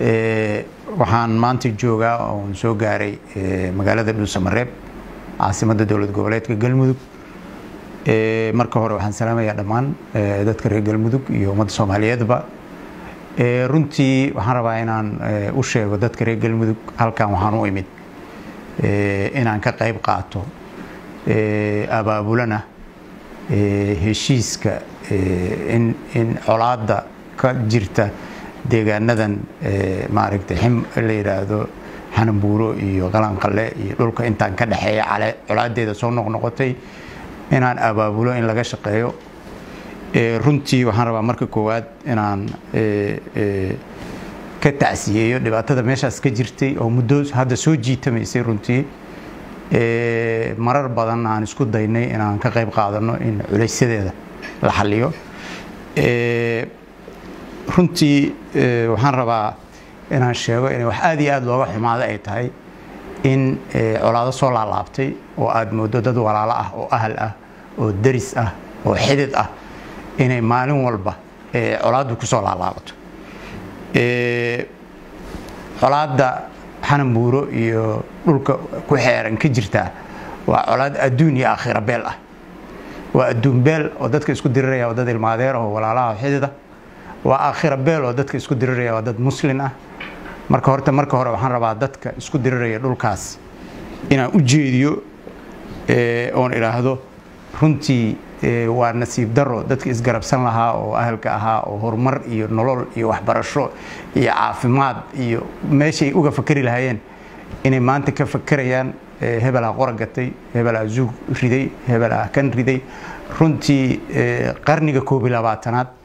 Eh, waxaan maanta joogaa oon soo gaaray eh, magaalada dhuusamareeb caasimada dowlad goboleedka galmudug eh, marka hore waxaan salaamayaa dhammaan dadka reer galmudug iyo ummadda soomaaliyeedba runtii waxaan rabaa inaan u sheego dadka reer galmudug halkan waxaan u imid inaan ka qayb qaato abaabulana heshiiska in colaadda ka jirta deegaanadan eh, maaragtay la yidhaahdo xanabuuro iyo qalanqale iyo dhulka intaan ka dhexeeya colaadeeda soo noqnoqotay inaan abaabulo in laga shaqeeyo eh, runtii waxaan rabaa marka koowaad inaan eh, ka tacsiyeeyo dhibaatada meeshaas ka jirtay oo muddo hadda soo jiitamaysay runtii marar badan aan isku daynay inaan ka qayb qaadano in culaysyadeeda la xaliyo runtii eh, waxaan rabaa inaan sheego inay wax aad iyo aad looga xumaada ay tahay in eh, colaado soo laalaabtay oo aad moodo dad walaalo ah oo ahal ah oo daris ah oo xidid ah inay maalin walba eh, colaaddu kusoo soo laalaabato colaadda xanambuuro iyo dhulka ku xeeran ka jirtaa waa colaad adduun iyo aakhira beel ah waa adduun beel oo dadka isku diriraya oo dad ilmaadeer oo walaalaha xidid ah waa aakhira beel oo dadka isku diriraya waa dad muslin ah marka horta marka hore waxaan rabaa dadka isku diriraya dhulkaas inaan u jeediyo eh, oon idhaahdo runtii eh, waa nasiib daro dadka isgarabsan lahaa oo ahalka ahaa oo horumar iyo nolol iyo waxbarasho iyo caafimaad iyo meeshay uga fakari lahaayeen inay maanta ka fakerayaan eh, hebelaa qora gatay hebelaa zuug riday hebelaa kan riday runtii qarniga koob labaatanaad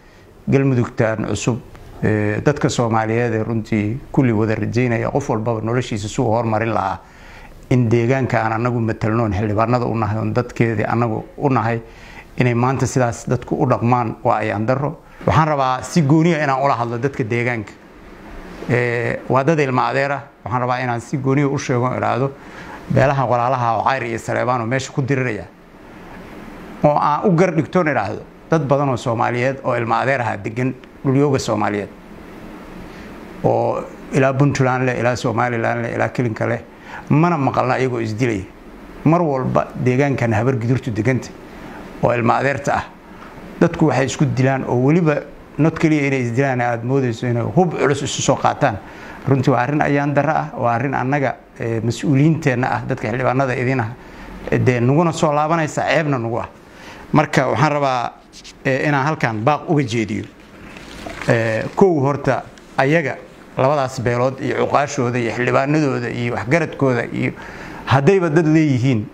galmudug taan cusub dadka soomaaliyeed ee runtii kulli wada rajaynaya qof walbaba noloshiisa suu horumarin lahaa in deegaanka aan anagu matalnoon xildhibaanada u nahay oon dadkeedii anagu u nahay inay maanta sidaas dadku u dhaqmaan waa ayaan daro waxaan rabaa si gooniya inaan ula hadlo dadka deegaanka waa dad ilma adeerah waxaan rabaa inaan si gooniya u sheego idhaahdo beelaha walaalaha oo cayr iyo saleebaan oo meesha ku diriraya oo aan u gar idhaahdo dad badan oo soomaaliyeed oo ilma adeer ahaa degan dhulyooga soomaaliyeed oo ilaa puntland leh ilaa somalilan leh ilaa kelinka leh mana maqalna iyagoo isdilaya mar walba deegaankan habar gudurtu deganta oo ilma adeerta ah dadku waxay isku dilaan oo weliba not keliya inay isdilaan aada moodayso inay hub culus isu soo qaataan runtii waa arrin ayaan daro ah waa arrin annaga eh, mas-uuliyiinteenna ah dadka xildhibaanada idin ah, dee naguna soo laabanaysa ceebna nagu ah marka waxaan rabaa inaan halkan baaq uga jeediyo kow horta ayaga labadaas beelood iyo cuqaashooda iyo xildhibaanadooda iyo waxgaradkooda iyo haddayba dad leeyihiin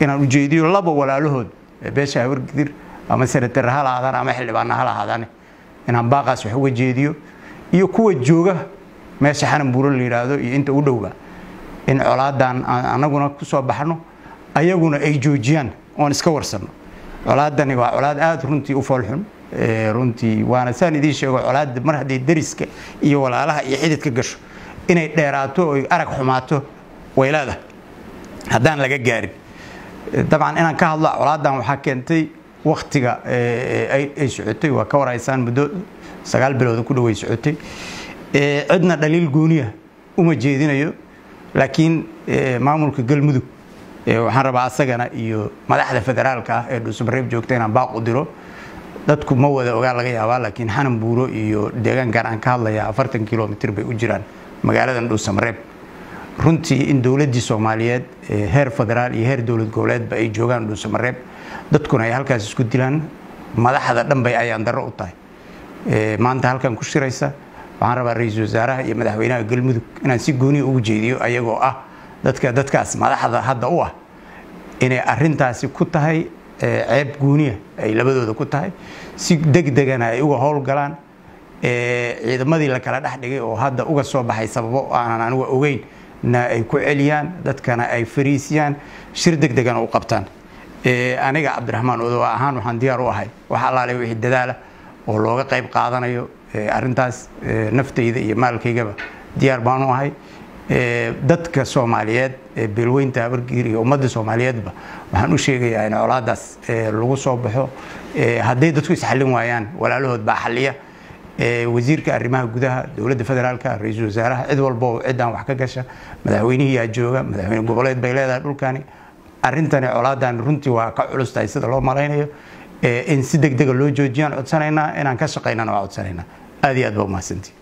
inaan ujeediyo laba walaalahood beesha hawargidir ama senatar ha lahaadaan ama xildhibaana ha lahaadaan inaan baaqaas wax uga jeediyo iyo kuwa jooga meesha xanan la yidhaahdo iyo inta u dhowba in colaadan anaguna kusoo baxno ayaguna ay joojiyaan oon iska warsanno colaadani waa colaad aada runtii u foolxun runtii waana saan idiin sheego colaadda mar hadday dariska iyo walaalaha iyo xididka gasho inay dheeraato oy arag xumaato waylaada haddaan laga gaarin dabcan inaan ka hadlo colaaddan waxaa keentay waktiga ay socotay waa ka waraysaan muddo sagaal bilooda ku dhaway socotay cidna dhaliil gooniya uma jeedinayo laakiin maamulka galmudug waxaan rabaa asagana iyo madaxda federaalka ah ee dhuusamareeb joogta inaan baaq u diro dadku ma wada ogaa laga yaabaa laakiin hanan buuro iyo deegaankan ah aan ka hadlaya afartan kilomitr bay u jiraan magaaladan dhuusamareeb runtii in dowladdii soomaaliyeed heer federaal iyo heer dowlad goboleedba ay joogaan dhuusamareeb dadkuna ay halkaas isku dilaan madaxda dhanbay ayaan darro u tahay maanta halkan ku shiraysa waxaan rabaa ra-iisul wasaaraha iyo madaxweynaha galmudug inaan si gooniya ugu jeediyo ayagoo ah dadka dadkaas madaxda hadda u ah inay arintaasi ku tahay eh, ceeb guuniya ay labadooda ku tahay si degdegana ay uga howlgalaan eh, ciidamadii lakala kala dhex oo hadda uga soo baxay sababo aanan anuga ogeyn na ay ku celiyaan dadkana ay fariisiyaan shir degdegana u qabtaan eh, aniga cabdiraxmaan odowa ahaan waxaan diyaar u ahay wax allaale wixii dadaala oo looga qayb qaadanayo arintaas naftayda iyo maalkaygaba diyaar baan u ahay dadka soomaaliyeed ee beelweynta habargiir iyo ummadda soomaaliyeedba waxaan u sheegayaa in colaadaas lagu soo baxo hadday dadku isxallin waayaan walaalahood baa xalliya wasiirka arrimaha gudaha dowladda federaalka ra-iisul wasaaraha cid walbo ciddaan wax ka gasha madaxweynihiyaa jooga madaxweyne goboleed bay leedahay dhulkani arrintani colaadaan runtii waa ka culustahay sida loo malaynayo in si deg dega ah loo joojiyaan codsanaynaa inaan ka shaqaynana waa codsanaynaa aad iyo aad baa umahadsantii